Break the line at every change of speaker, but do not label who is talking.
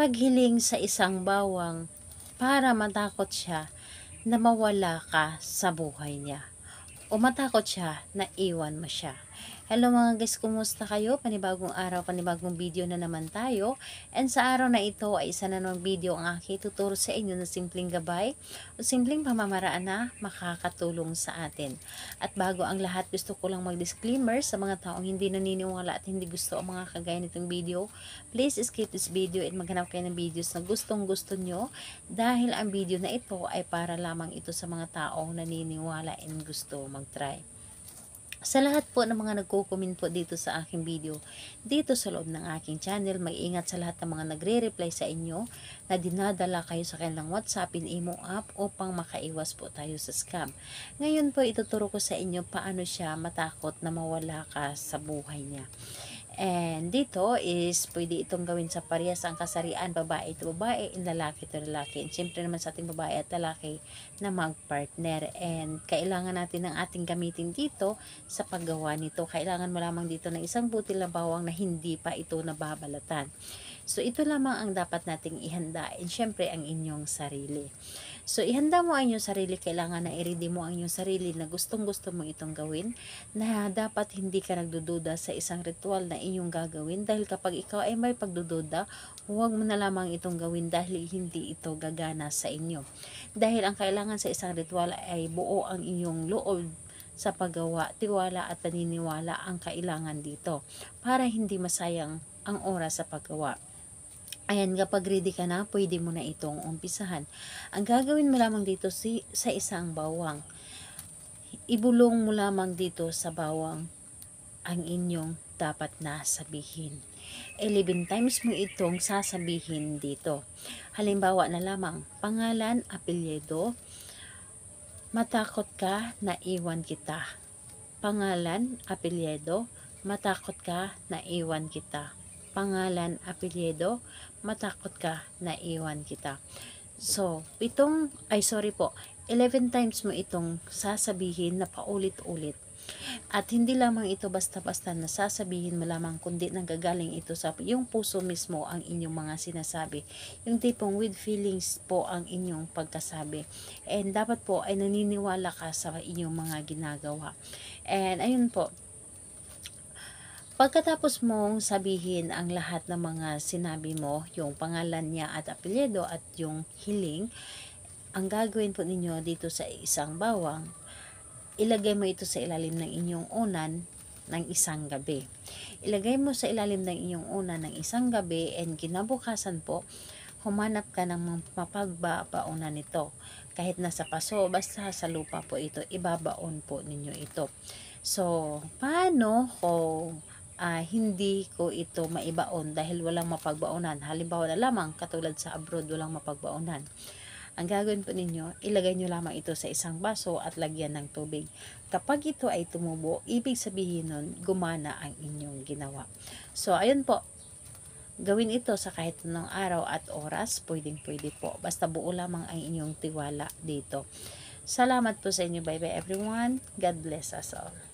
paghiling sa isang bawang para matakot siya na mawala ka sa buhay niya o matakot siya na iwan mo siya. Hello mga guys, kumusta kayo? Panibagong araw, panibagong video na naman tayo. And sa araw na ito ay isa na ng video ang aking tuturo sa inyo na simpleng gabay o simpleng pamamaraan na makakatulong sa atin. At bago ang lahat, gusto ko lang mag-disclaimer sa mga taong hindi naniniwala at hindi gusto ang mga kagaya nitong video. Please skip this video at maghanap kayo ng videos na gustong gusto nyo dahil ang video na ito ay para lamang ito sa mga taong naniniwala and gusto mag-try. Sa lahat po ng mga nagko-comment po dito sa aking video, dito sa loob ng aking channel, mag-ingat sa lahat ng mga nagre-reply sa inyo na dinadala kayo sa kanilang WhatsApp in imo app upang makaiwas po tayo sa scam. Ngayon po ituturo ko sa inyo paano siya matakot na mawala ka sa buhay niya. Eh, And dito is pwede itong gawin sa parehas ang kasarian, babae to babae, and lalaki to lalaki. And syempre naman sa ating babae at lalaki na magpartner. And kailangan natin ng ating gamitin dito sa paggawa nito. Kailangan mo lamang dito ng isang butil na bawang na hindi pa ito nababalatan. So, ito lamang ang dapat nating ihanda. And syempre, ang inyong sarili. So, ihanda mo ang inyong sarili. Kailangan na i-ready mo ang inyong sarili na gustong-gusto mo itong gawin na dapat hindi ka nagdududa sa isang ritual na inyong gagawin dahil kapag ikaw ay may pagdududa, huwag mo na lamang itong gawin dahil hindi ito gagana sa inyo. Dahil ang kailangan sa isang ritual ay buo ang inyong loob sa paggawa, tiwala at paniniwala ang kailangan dito para hindi masayang ang oras sa paggawa. Ayan, kapag ready ka na, pwede mo na itong umpisahan. Ang gagawin mo lamang dito si, sa isang bawang. Ibulong mo lamang dito sa bawang ang inyong dapat na sabihin. 11 times mo itong sasabihin dito. Halimbawa na lamang, pangalan, apelyido, matakot ka na iwan kita. Pangalan, apelyido, matakot ka na iwan kita pangalan, apelyido, matakot ka na iwan kita. So, pitong, ay sorry po, 11 times mo itong sasabihin na paulit-ulit. At hindi lamang ito basta-basta na sasabihin mo lamang kundi nanggagaling ito sa yung puso mismo ang inyong mga sinasabi. Yung tipong with feelings po ang inyong pagkasabi. And dapat po ay naniniwala ka sa inyong mga ginagawa. And ayun po, Pagkatapos mong sabihin ang lahat ng mga sinabi mo, yung pangalan niya at apelyido at yung hiling, ang gagawin po ninyo dito sa isang bawang, ilagay mo ito sa ilalim ng inyong unan ng isang gabi. Ilagay mo sa ilalim ng inyong unan ng isang gabi and kinabukasan po, humanap ka ng mapagbabaonan nito. Kahit nasa paso, basta sa lupa po ito, ibabaon po ninyo ito. So, paano kung uh, hindi ko ito maibaon dahil walang mapagbaonan. Halimbawa na lamang, katulad sa abroad, walang mapagbaonan. Ang gagawin po ninyo, ilagay nyo lamang ito sa isang baso at lagyan ng tubig. Kapag ito ay tumubo, ibig sabihin nun, gumana ang inyong ginawa. So, ayun po. Gawin ito sa kahit anong araw at oras, pwedeng-pwede po. Basta buo lamang ang inyong tiwala dito. Salamat po sa inyo. Bye-bye everyone. God bless us all.